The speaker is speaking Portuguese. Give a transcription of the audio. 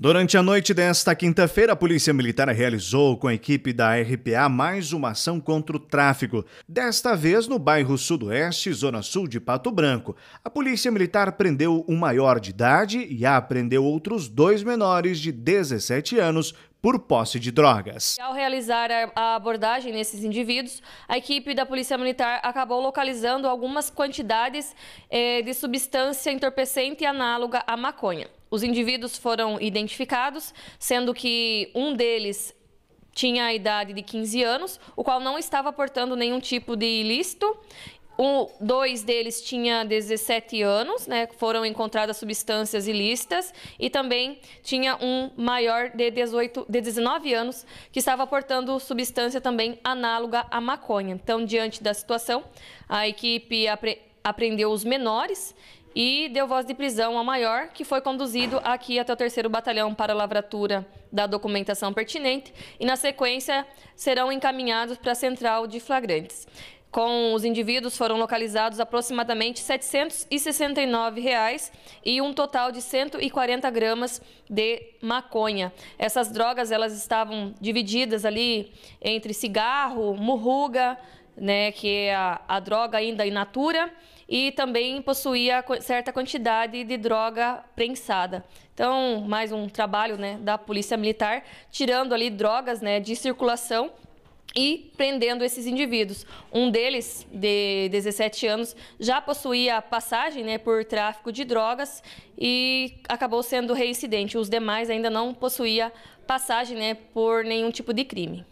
Durante a noite desta quinta-feira, a Polícia Militar realizou com a equipe da RPA mais uma ação contra o tráfico, desta vez no bairro Sudoeste, Zona Sul de Pato Branco. A Polícia Militar prendeu um maior de idade e apreendeu outros dois menores de 17 anos por posse de drogas. Ao realizar a abordagem nesses indivíduos, a equipe da Polícia Militar acabou localizando algumas quantidades eh, de substância entorpecente e análoga à maconha. Os indivíduos foram identificados, sendo que um deles tinha a idade de 15 anos, o qual não estava portando nenhum tipo de ilícito. Um, dois deles tinha 17 anos, né? Foram encontradas substâncias ilícitas e também tinha um maior de 18, de 19 anos que estava portando substância também análoga à maconha. Então, diante da situação, a equipe apre aprendeu os menores e deu voz de prisão ao maior, que foi conduzido aqui até o terceiro batalhão para lavratura da documentação pertinente e, na sequência, serão encaminhados para a central de flagrantes. Com os indivíduos foram localizados aproximadamente R$ 769 reais e um total de 140 gramas de maconha. Essas drogas elas estavam divididas ali entre cigarro, murruga, né, que é a, a droga ainda é in natura, e também possuía certa quantidade de droga prensada. Então, mais um trabalho né, da Polícia Militar, tirando ali drogas né, de circulação e prendendo esses indivíduos. Um deles, de 17 anos, já possuía passagem né, por tráfico de drogas e acabou sendo reincidente. Os demais ainda não possuía passagem né, por nenhum tipo de crime.